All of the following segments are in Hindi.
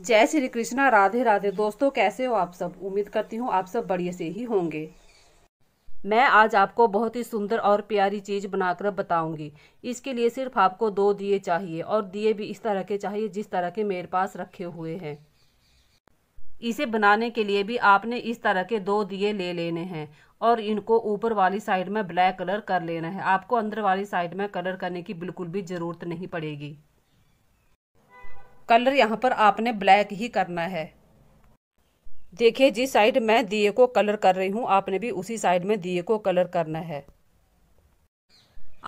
जय श्री कृष्णा राधे राधे दोस्तों कैसे हो आप सब उम्मीद करती हूँ आप सब बढ़िया से ही होंगे मैं आज आपको बहुत ही सुंदर और प्यारी चीज़ बनाकर बताऊंगी इसके लिए सिर्फ आपको दो दिए चाहिए और दिए भी इस तरह के चाहिए जिस तरह के मेरे पास रखे हुए हैं इसे बनाने के लिए भी आपने इस तरह के दो दिए ले लेने हैं और इनको ऊपर वाली साइड में ब्लैक कलर कर लेना है आपको अंदर वाली साइड में कलर करने की बिल्कुल भी ज़रूरत नहीं पड़ेगी कलर यहाँ पर आपने ब्लैक ही करना है देखिए जिस साइड मैं दिए को कलर कर रही हूँ आपने भी उसी साइड में दिए को कलर करना है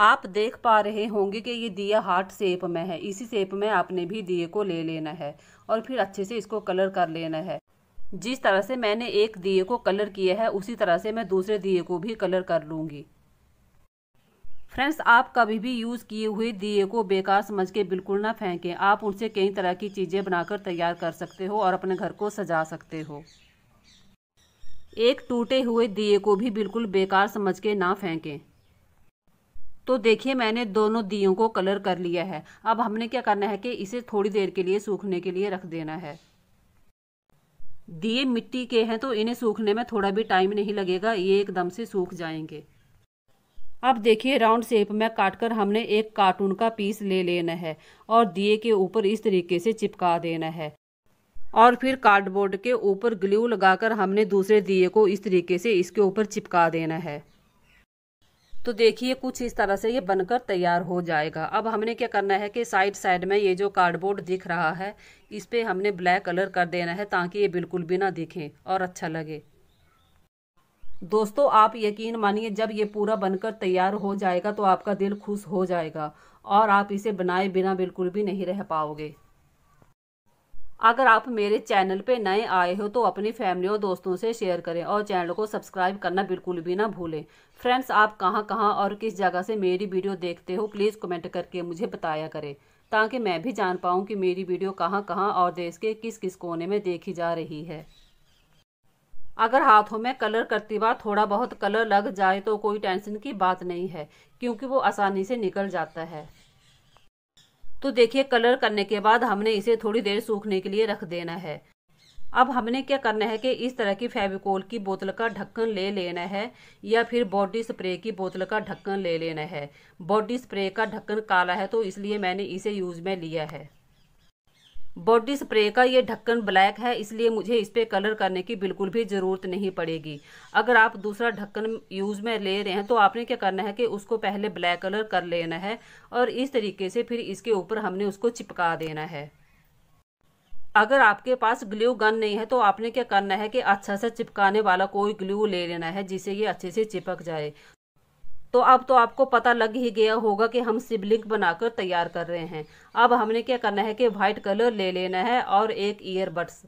आप देख पा रहे होंगे कि ये दिया हार्ट शेप में है इसी शेप में आपने भी दिए को ले लेना है और फिर अच्छे से इसको कलर कर लेना है जिस तरह से मैंने एक दिए को कलर किया है उसी तरह से मैं दूसरे दिए को भी कलर कर लूँगी फ्रेंड्स आप कभी भी यूज़ किए हुए दिए को बेकार समझ के बिल्कुल ना फेंकें आप उनसे कई तरह की चीज़ें बनाकर तैयार कर सकते हो और अपने घर को सजा सकते हो एक टूटे हुए दिए को भी बिल्कुल बेकार समझ के ना फेंकें तो देखिए मैंने दोनों दियों को कलर कर लिया है अब हमने क्या करना है कि इसे थोड़ी देर के लिए सूखने के लिए रख देना है दिए मिट्टी के हैं तो इन्हें सूखने में थोड़ा भी टाइम नहीं लगेगा ये एकदम से सूख जाएंगे अब देखिए राउंड शेप में काटकर हमने एक कार्टून का पीस ले लेना है और दिए के ऊपर इस तरीके से चिपका देना है और फिर कार्डबोर्ड के ऊपर ग्लू लगाकर हमने दूसरे दिए को इस तरीके से इसके ऊपर चिपका देना है तो देखिए कुछ इस तरह से ये बनकर तैयार हो जाएगा अब हमने क्या करना है कि साइड साइड में ये जो कार्डबोर्ड दिख रहा है इस पर हमने ब्लैक कलर कर देना है ताकि ये बिल्कुल भी ना दिखें और अच्छा लगे दोस्तों आप यकीन मानिए जब ये पूरा बनकर तैयार हो जाएगा तो आपका दिल खुश हो जाएगा और आप इसे बनाए बिना बिल्कुल भी नहीं रह पाओगे अगर आप मेरे चैनल पे नए आए हो तो अपनी फैमिली और दोस्तों से शेयर करें और चैनल को सब्सक्राइब करना बिल्कुल भी ना भूलें फ्रेंड्स आप कहाँ कहाँ और किस जगह से मेरी वीडियो देखते हो प्लीज़ कमेंट करके मुझे बताया करें ताकि मैं भी जान पाऊँ कि मेरी वीडियो कहाँ कहाँ और देश के किस किस कोने में देखी जा रही है अगर हाथों में कलर करती बार थोड़ा बहुत कलर लग जाए तो कोई टेंशन की बात नहीं है क्योंकि वो आसानी से निकल जाता है तो देखिए कलर करने के बाद हमने इसे थोड़ी देर सूखने के लिए रख देना है अब हमने क्या करना है कि इस तरह की फेविकोल की बोतल का ढक्कन ले लेना है या फिर बॉडी स्प्रे की बोतल का ढक्कन ले लेना है बॉडी स्प्रे का ढक्कन काला है तो इसलिए मैंने इसे यूज़ में लिया है बॉडी स्प्रे का ये ढक्कन ब्लैक है इसलिए मुझे इस पर कलर करने की बिल्कुल भी ज़रूरत नहीं पड़ेगी अगर आप दूसरा ढक्कन यूज़ में ले रहे हैं तो आपने क्या करना है कि उसको पहले ब्लैक कलर कर लेना है और इस तरीके से फिर इसके ऊपर हमने उसको चिपका देना है अगर आपके पास ग्लू गन नहीं है तो आपने क्या करना है कि अच्छा सा चिपकाने वाला कोई ग्लू ले लेना है जिससे ये अच्छे से चिपक जाए तो अब तो आपको पता लग ही गया होगा कि हम सिबलिंग बनाकर तैयार कर रहे हैं अब हमने क्या करना है कि वाइट कलर ले लेना है और एक ईयरबड्स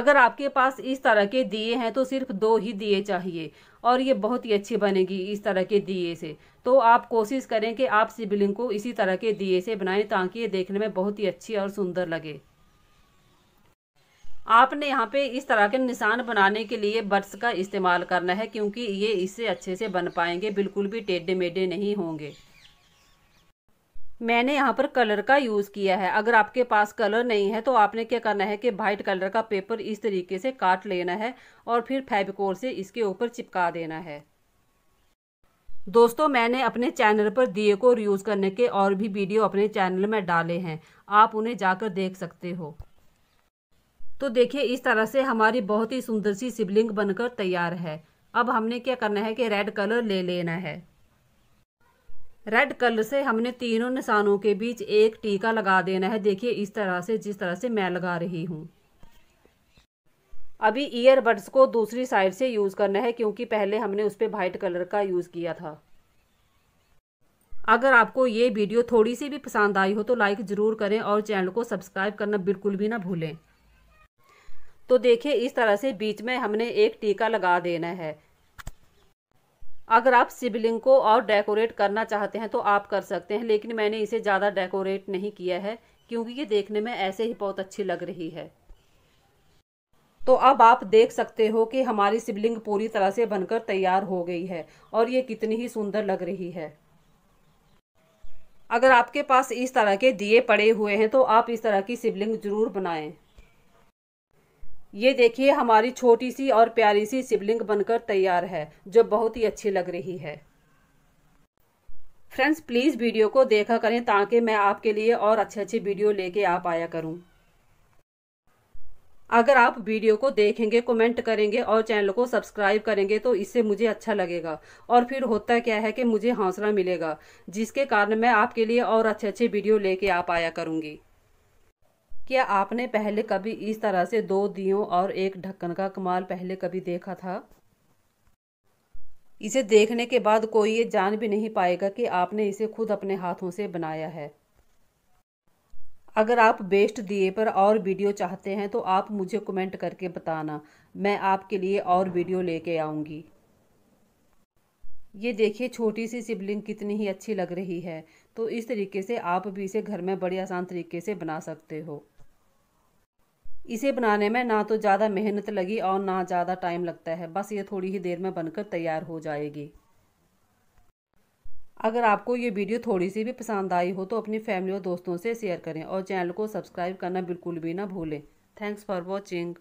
अगर आपके पास इस तरह के दिए हैं तो सिर्फ दो ही दिए चाहिए और ये बहुत ही अच्छी बनेगी इस तरह के दिए से तो आप कोशिश करें कि आप सिबलिंग को इसी तरह के दिए से बनाएं ताकि ये देखने में बहुत ही अच्छी और सुंदर लगे आपने यहाँ पे इस तरह के निशान बनाने के लिए बर्ड्स का इस्तेमाल करना है क्योंकि ये इससे अच्छे से बन पाएंगे बिल्कुल भी टेढ़े मेढ़े नहीं होंगे मैंने यहाँ पर कलर का यूज़ किया है अगर आपके पास कलर नहीं है तो आपने क्या करना है कि वाइट कलर का पेपर इस तरीके से काट लेना है और फिर फेबिकोल से इसके ऊपर चिपका देना है दोस्तों मैंने अपने चैनल पर दिए को यूज़ करने के और भी वीडियो अपने चैनल में डाले हैं आप उन्हें जाकर देख सकते हो तो देखिए इस तरह से हमारी बहुत ही सुंदर सी शिवलिंग बनकर तैयार है अब हमने क्या करना है कि रेड कलर ले लेना है रेड कलर से हमने तीनों निशानों के बीच एक टीका लगा देना है देखिए इस तरह से जिस तरह से मैं लगा रही हूँ अभी ईयरबड्स को दूसरी साइड से यूज़ करना है क्योंकि पहले हमने उस पर वाइट कलर का यूज़ किया था अगर आपको ये वीडियो थोड़ी सी भी पसंद आई हो तो लाइक ज़रूर करें और चैनल को सब्सक्राइब करना बिल्कुल भी ना भूलें तो देखिए इस तरह से बीच में हमने एक टीका लगा देना है अगर आप शिवलिंग को और डेकोरेट करना चाहते हैं तो आप कर सकते हैं लेकिन मैंने इसे ज़्यादा डेकोरेट नहीं किया है क्योंकि ये देखने में ऐसे ही बहुत अच्छी लग रही है तो अब आप देख सकते हो कि हमारी शिवलिंग पूरी तरह से बनकर तैयार हो गई है और ये कितनी ही सुंदर लग रही है अगर आपके पास इस तरह के दिए पड़े हुए हैं तो आप इस तरह की शिवलिंग ज़रूर बनाएं ये देखिए हमारी छोटी सी और प्यारी सी शिवलिंग बनकर तैयार है जो बहुत ही अच्छी लग रही है फ्रेंड्स प्लीज़ वीडियो को देखा करें ताकि मैं आपके लिए और अच्छे अच्छे वीडियो लेके आ पाया करूं। अगर आप वीडियो को देखेंगे कमेंट करेंगे और चैनल को सब्सक्राइब करेंगे तो इससे मुझे अच्छा लगेगा और फिर होता क्या है कि मुझे हौसला मिलेगा जिसके कारण मैं आपके लिए और अच्छे अच्छे वीडियो लेके आ पाया करूँगी क्या आपने पहले कभी इस तरह से दो दियों और एक ढक्कन का कमाल पहले कभी देखा था इसे देखने के बाद कोई ये जान भी नहीं पाएगा कि आपने इसे खुद अपने हाथों से बनाया है अगर आप बेस्ट दिए पर और वीडियो चाहते हैं तो आप मुझे कमेंट करके बताना मैं आपके लिए और वीडियो लेके आऊँगी ये देखिए छोटी सी सिबलिंग कितनी ही अच्छी लग रही है तो इस तरीके से आप भी इसे घर में बड़े आसान तरीके से बना सकते हो इसे बनाने में ना तो ज़्यादा मेहनत लगी और ना ज़्यादा टाइम लगता है बस ये थोड़ी ही देर में बनकर तैयार हो जाएगी अगर आपको ये वीडियो थोड़ी सी भी पसंद आई हो तो अपनी फैमिली और दोस्तों से शेयर करें और चैनल को सब्सक्राइब करना बिल्कुल भी ना भूलें थैंक्स फॉर वॉचिंग